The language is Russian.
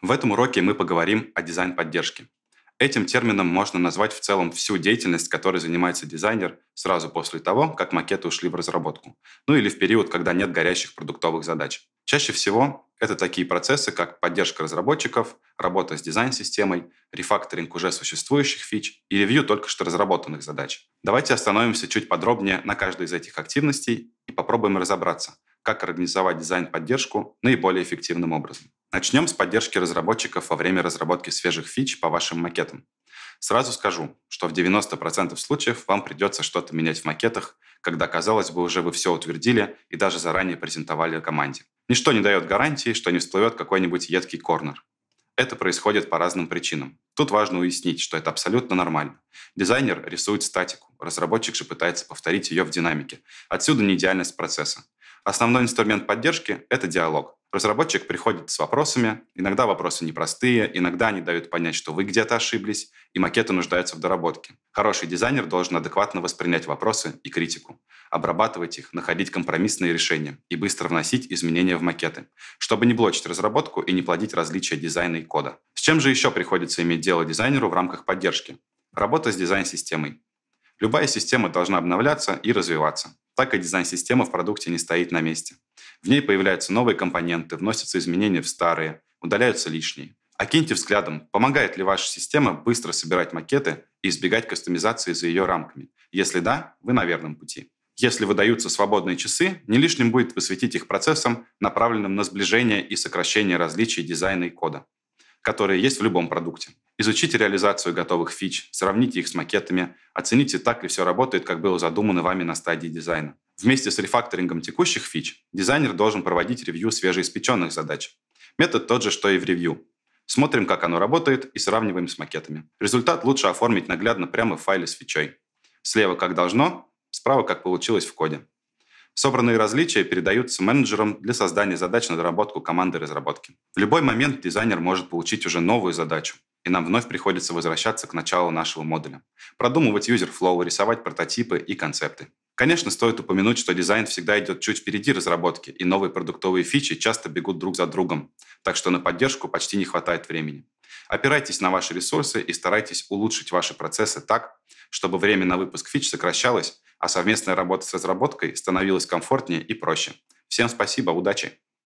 В этом уроке мы поговорим о дизайн-поддержке. Этим термином можно назвать в целом всю деятельность, которой занимается дизайнер сразу после того, как макеты ушли в разработку, ну или в период, когда нет горящих продуктовых задач. Чаще всего это такие процессы, как поддержка разработчиков, работа с дизайн-системой, рефакторинг уже существующих фич и ревью только что разработанных задач. Давайте остановимся чуть подробнее на каждой из этих активностей и попробуем разобраться, как организовать дизайн-поддержку наиболее эффективным образом. Начнем с поддержки разработчиков во время разработки свежих фич по вашим макетам. Сразу скажу, что в 90% случаев вам придется что-то менять в макетах, когда, казалось бы, уже вы все утвердили и даже заранее презентовали команде. Ничто не дает гарантии, что не всплывет какой-нибудь едкий корнер. Это происходит по разным причинам. Тут важно уяснить, что это абсолютно нормально. Дизайнер рисует статику, разработчик же пытается повторить ее в динамике. Отсюда неидеальность процесса. Основной инструмент поддержки – это диалог. Разработчик приходит с вопросами, иногда вопросы непростые, иногда они дают понять, что вы где-то ошиблись, и макеты нуждаются в доработке. Хороший дизайнер должен адекватно воспринять вопросы и критику, обрабатывать их, находить компромиссные решения и быстро вносить изменения в макеты, чтобы не блочить разработку и не плодить различия дизайна и кода. С чем же еще приходится иметь дело дизайнеру в рамках поддержки? Работа с дизайн-системой. Любая система должна обновляться и развиваться. Так и дизайн-система в продукте не стоит на месте. В ней появляются новые компоненты, вносятся изменения в старые, удаляются лишние. Окиньте взглядом, помогает ли ваша система быстро собирать макеты и избегать кастомизации за ее рамками. Если да, вы на верном пути. Если выдаются свободные часы, не лишним будет посвятить их процессам, направленным на сближение и сокращение различий дизайна и кода, которые есть в любом продукте. Изучите реализацию готовых фич, сравните их с макетами, оцените, так ли все работает, как было задумано вами на стадии дизайна. Вместе с рефакторингом текущих фич дизайнер должен проводить ревью свежеиспеченных задач. Метод тот же, что и в ревью. Смотрим, как оно работает, и сравниваем с макетами. Результат лучше оформить наглядно прямо в файле с фичой. Слева как должно, справа как получилось в коде. Собранные различия передаются менеджерам для создания задач на доработку команды разработки. В любой момент дизайнер может получить уже новую задачу, и нам вновь приходится возвращаться к началу нашего модуля. Продумывать юзер-флоу, рисовать прототипы и концепты. Конечно, стоит упомянуть, что дизайн всегда идет чуть впереди разработки, и новые продуктовые фичи часто бегут друг за другом, так что на поддержку почти не хватает времени. Опирайтесь на ваши ресурсы и старайтесь улучшить ваши процессы так, чтобы время на выпуск фич сокращалось, а совместная работа с разработкой становилась комфортнее и проще. Всем спасибо, удачи!